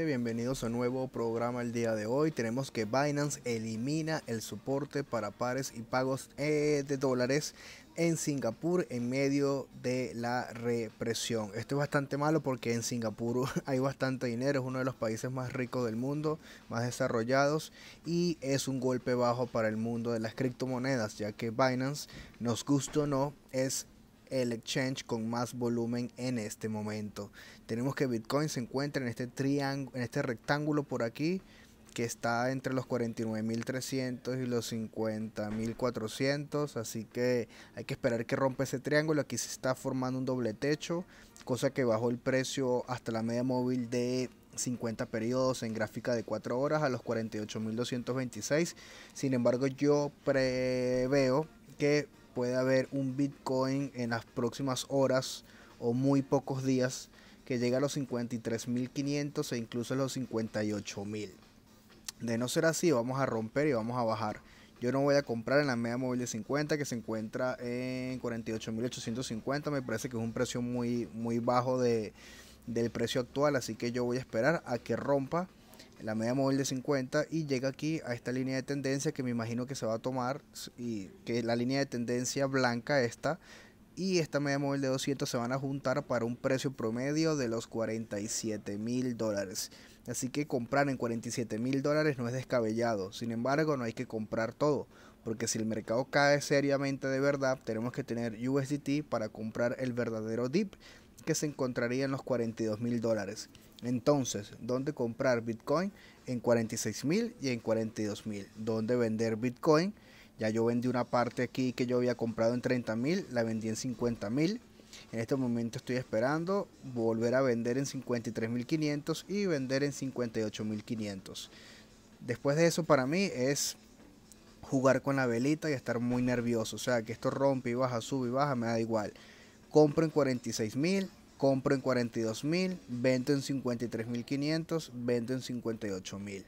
bienvenidos a un nuevo programa el día de hoy. Tenemos que Binance elimina el soporte para pares y pagos eh, de dólares en Singapur en medio de la represión. Esto es bastante malo porque en Singapur hay bastante dinero, es uno de los países más ricos del mundo, más desarrollados y es un golpe bajo para el mundo de las criptomonedas, ya que Binance, nos gusta o no, es el exchange con más volumen en este momento. Tenemos que Bitcoin se encuentra en este, triángulo, en este rectángulo por aquí que está entre los 49.300 y los 50.400, así que hay que esperar que rompa ese triángulo. Aquí se está formando un doble techo, cosa que bajó el precio hasta la media móvil de 50 periodos en gráfica de 4 horas a los 48.226. Sin embargo, yo preveo que puede haber un Bitcoin en las próximas horas o muy pocos días que llegue a los 53.500 e incluso a los 58.000. De no ser así, vamos a romper y vamos a bajar. Yo no voy a comprar en la media móvil de 50 que se encuentra en 48.850. Me parece que es un precio muy, muy bajo de, del precio actual. Así que yo voy a esperar a que rompa la media móvil de 50 y llega aquí a esta línea de tendencia que me imagino que se va a tomar y que la línea de tendencia blanca esta y esta media móvil de 200 se van a juntar para un precio promedio de los 47 mil dólares. Así que comprar en 47 mil dólares no es descabellado. Sin embargo, no hay que comprar todo. Porque si el mercado cae seriamente de verdad, tenemos que tener USDT para comprar el verdadero dip que se encontraría en los 42 mil dólares. Entonces, ¿dónde comprar Bitcoin? En 46.000 y en 42.000. ¿Dónde vender Bitcoin? Ya yo vendí una parte aquí que yo había comprado en 30.000. la vendí en 50.000. En este momento estoy esperando volver a vender en 53.500 y vender en 58.500. Después de eso para mí es jugar con la velita y estar muy nervioso. O sea, que esto rompe y baja, sube y baja, me da igual. Compro en 46.000, compro en $42,000, mil, vendo en $53,500, vendo en $58,000.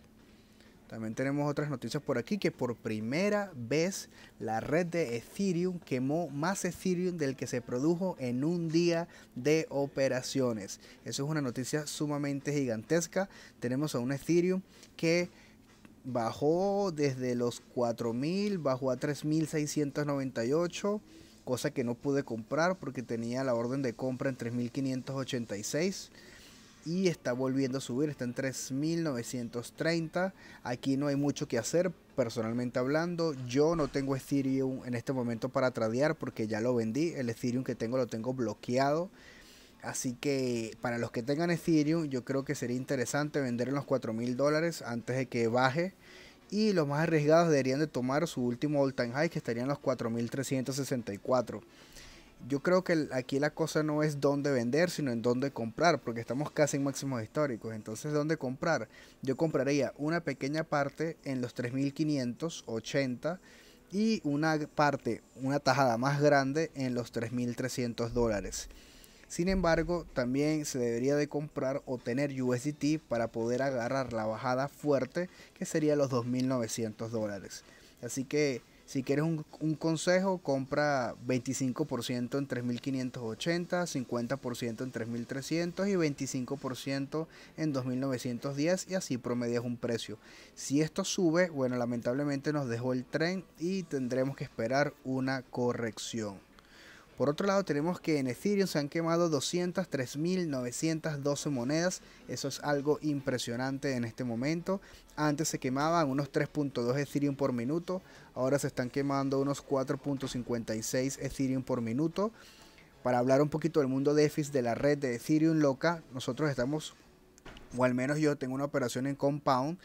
También tenemos otras noticias por aquí que por primera vez la red de Ethereum quemó más Ethereum del que se produjo en un día de operaciones. Eso es una noticia sumamente gigantesca. Tenemos a un Ethereum que bajó desde los 4.000, bajó a 3.698 cosa que no pude comprar porque tenía la orden de compra en 3586 y está volviendo a subir, está en 3930. Aquí no hay mucho que hacer, personalmente hablando. Yo no tengo Ethereum en este momento para tradear porque ya lo vendí. El Ethereum que tengo lo tengo bloqueado. Así que para los que tengan Ethereum, yo creo que sería interesante vender en los 4.000 dólares antes de que baje y los más arriesgados deberían de tomar su último all time high que estarían los 4.364. Yo creo que aquí la cosa no es dónde vender, sino en dónde comprar, porque estamos casi en máximos históricos. Entonces, ¿dónde comprar? Yo compraría una pequeña parte en los 3.580 y una parte, una tajada más grande en los 3.300 dólares. Sin embargo, también se debería de comprar o tener USDT para poder agarrar la bajada fuerte que sería los 2.900 dólares. Así que si quieres un, consejo, compra 25% en 3.580, 50% en 3.300 y 25% en 2.910 y así promedias un precio. Si esto sube, bueno, lamentablemente nos dejó el tren y tendremos que esperar una corrección. Por otro lado, tenemos que en Ethereum se han quemado 203.912 monedas. Eso es algo impresionante en este momento. Antes se quemaban unos 3.2 Ethereum por minuto. Ahora se están quemando unos 4.56 Ethereum por minuto. Para hablar un poquito del mundo déficit de la red de Ethereum loca, nosotros estamos, o al menos yo tengo una operación en Compound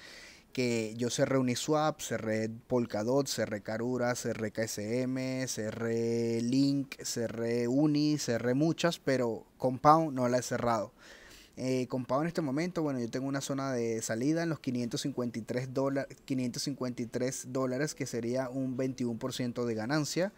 que yo cerré Uniswap, cerré Polkadot, cerré Karura, cerré KSM, cerré Link, cerré Uni, cerré muchas, pero Compound no la he cerrado. Eh, Compound en este momento, bueno, yo tengo una zona de salida en los 553 553 dólares que sería un 21% de ganancia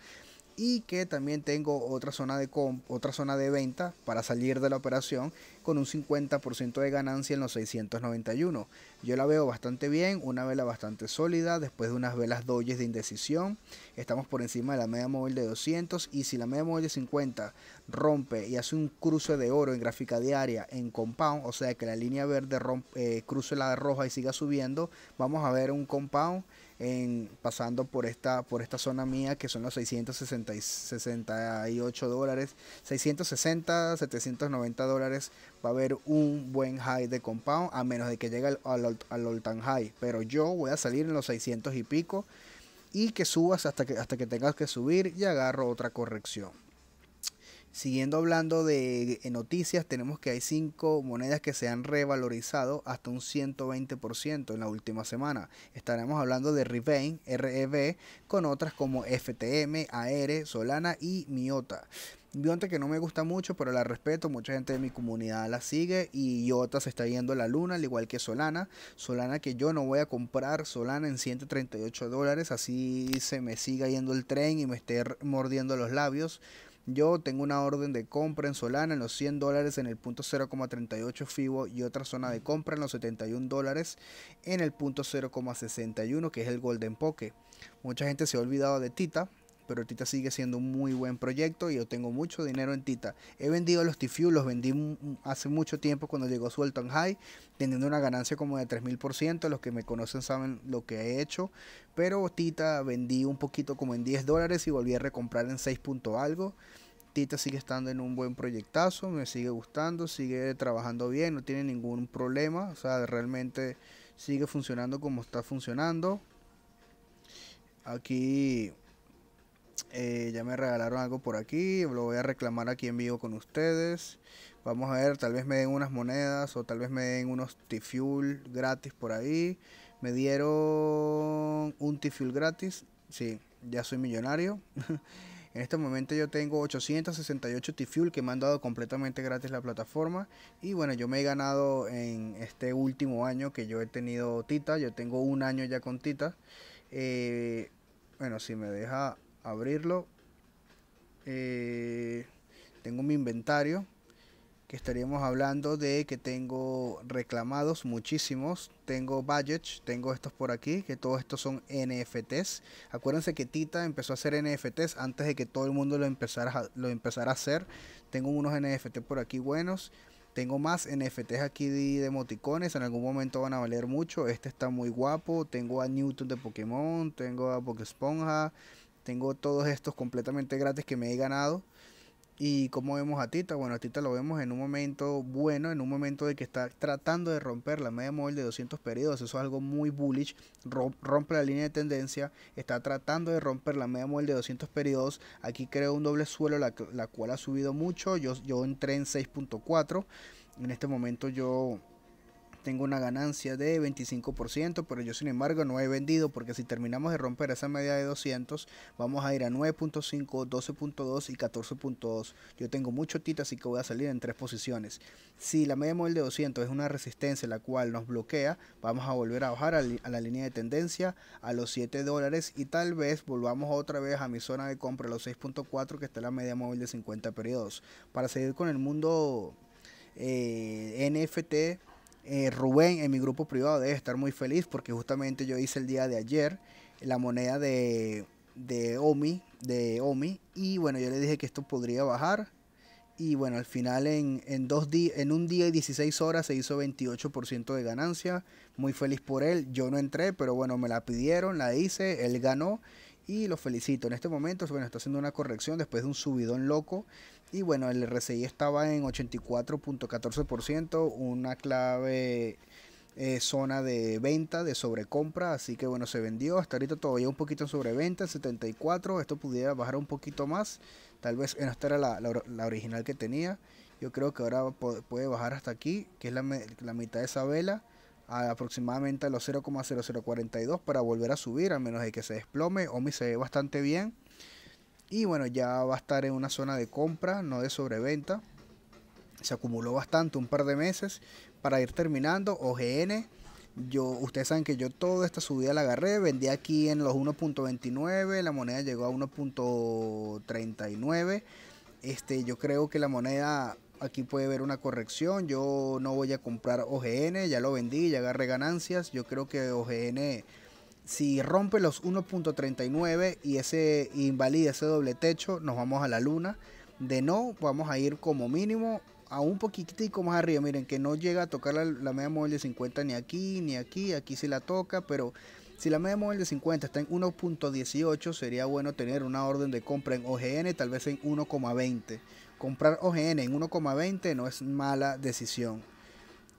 y que también tengo otra zona de otra zona de venta para salir de la operación con un 50% de ganancia en los 691. Yo la veo bastante bien, una vela bastante sólida después de unas velas doyes de indecisión. Estamos por encima de la media móvil de 200 y si la media móvil de 50 rompe y hace un cruce de oro en gráfica diaria en compound, o sea que la línea verde eh, cruce la roja y siga subiendo, vamos a ver un compound en, pasando por esta, por esta zona mía que son los 668 dólares, 660, 790 dólares, va a haber un buen high de compound a menos de que llegue al, al, high, pero yo voy a salir en los 600 y pico y que subas hasta que, hasta que tengas que subir y agarro otra corrección. Siguiendo hablando de noticias, tenemos que hay cinco monedas que se han revalorizado hasta un 120% en la última semana. Estaremos hablando de Rivain, REV, con otras como FTM, AR, Solana y Miota. Miota que no me gusta mucho, pero la respeto. Mucha gente de mi comunidad la sigue. Y Miota se está yendo a la luna, al igual que Solana. Solana que yo no voy a comprar. Solana en 138 dólares. Así se me siga yendo el tren y me esté mordiendo los labios. Yo tengo una orden de compra en Solana en los 100 dólares en el punto 0,38 FIBO y otra zona de compra en los 71 dólares en el punto 0,61 que es el Golden Poke. Mucha gente se ha olvidado de Tita, pero Tita sigue siendo un muy buen proyecto y yo tengo mucho dinero en Tita. He vendido los Tifu, los vendí hace mucho tiempo cuando llegó Suelto en High, teniendo una ganancia como de 3000%. Los que me conocen saben lo que he hecho, pero Tita vendí un poquito como en 10 dólares y volví a recomprar en 6 punto algo. Tita sigue estando en un buen proyectazo, me sigue gustando, sigue trabajando bien, no tiene ningún problema, o sea, realmente sigue funcionando como está funcionando. Aquí eh, ya me regalaron algo por aquí, lo voy a reclamar aquí en vivo con ustedes. Vamos a ver, tal vez me den unas monedas o tal vez me den unos T-Fuel gratis por ahí. Me dieron un t gratis. Sí, ya soy millonario. en este momento yo tengo 868 T-Fuel que me han dado completamente gratis la plataforma. Y bueno, yo me he ganado en este último año que yo he tenido Tita. Yo tengo un año ya con Tita. Eh, bueno, si me deja abrirlo. Eh, tengo mi inventario, que estaríamos hablando de que tengo reclamados muchísimos, tengo budget, tengo estos por aquí, que todos estos son NFTs. Acuérdense que Tita empezó a hacer NFTs antes de que todo el mundo lo empezara, a, a hacer. Tengo unos NFT por aquí buenos. Tengo más NFTs aquí de emoticones, en algún momento van a valer mucho. Este está muy guapo. Tengo a Newton de Pokémon, tengo a Pokesponja. Esponja tengo todos estos completamente gratis que me he ganado. ¿Y como vemos a Tita? Bueno, a Tita lo vemos en un momento bueno, en un momento de que está tratando de romper la media móvil de 200 periodos. Eso es algo muy bullish. Rompe la línea de tendencia. Está tratando de romper la media móvil de 200 periodos. Aquí creo un doble suelo, la, cual ha subido mucho. Yo, yo entré en 6.4. En este momento yo tengo una ganancia de 25%, pero yo sin embargo no he vendido porque si terminamos de romper esa media de 200, vamos a ir a 9.5, 12.2 y 14.2. Yo tengo mucho tita, así que voy a salir en tres posiciones. Si la media móvil de 200 es una resistencia la cual nos bloquea, vamos a volver a bajar a, la línea de tendencia a los 7 dólares y tal vez volvamos otra vez a mi zona de compra, los 6.4, que está la media móvil de 50 periodos. Para seguir con el mundo eh, NFT, eh, Rubén en mi grupo privado debe estar muy feliz porque justamente yo hice el día de ayer la moneda de, de Omi, de Omi, y bueno, yo le dije que esto podría bajar. Y bueno, al final en, en, dos en un día y 16 horas se hizo 28% de ganancia. Muy feliz por él. Yo no entré, pero bueno, me la pidieron, la hice, él ganó y lo felicito. En este momento, bueno, está haciendo una corrección después de un subidón loco. Y bueno, el RSI estaba en 84.14%, una clave eh, zona de venta, de sobrecompra. Así que bueno, se vendió. Hasta ahorita todavía un poquito en sobreventa, 74. Esto pudiera bajar un poquito más. Tal vez esta era la, original que tenía. Yo creo que ahora puede bajar hasta aquí, que es la mitad de esa vela aproximadamente a los 0,0042 para volver a subir, a menos de que se desplome. OMI se ve bastante bien. Y bueno, ya va a estar en una zona de compra, no de sobreventa. Se acumuló bastante, un par de meses, para ir terminando. OGN, yo, ustedes saben que yo toda esta subida la agarré, vendí aquí en los 1.29, la moneda llegó a 1.39. Este, yo creo que la moneda Aquí puede ver una corrección. Yo no voy a comprar OGN, ya lo vendí, ya agarré ganancias. Yo creo que OGN, si rompe los 1.39 y ese invalida ese doble techo, nos vamos a la luna. De no, vamos a ir como mínimo a un poquitico más arriba. Miren, que no llega a tocar la, la media móvil de 50 ni aquí, ni aquí. Aquí sí la toca, pero si la media móvil de 50 está en 1.18, sería bueno tener una orden de compra en OGN, tal vez en 1.20. Comprar OGN en 1,20 no es mala decisión.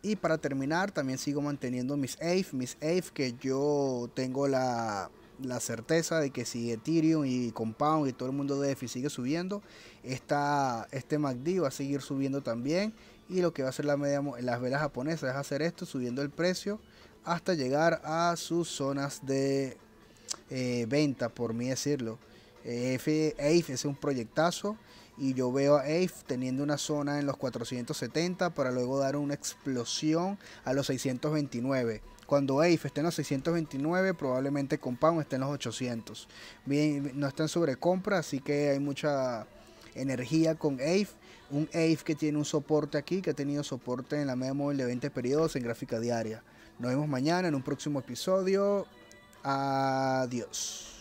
Y para terminar, también sigo manteniendo mis AVE, mis AVE que yo tengo la, certeza de que si Ethereum y Compound y todo el mundo de EFI sigue subiendo, este MACD va a seguir subiendo también. Y lo que va a hacer la las velas japonesas es hacer esto, subiendo el precio hasta llegar a sus zonas de eh, venta, por mí decirlo. AFE es un proyectazo y yo veo a AFE teniendo una zona en los 470 para luego dar una explosión a los 629. Cuando AFE esté en los 629, probablemente Compound esté en los 800. Bien, no están sobre sobrecompra, así que hay mucha energía con AFE. Un AFE que tiene un soporte aquí, que ha tenido soporte en la media de 20 periodos en gráfica diaria. Nos vemos mañana en un próximo episodio. Adiós.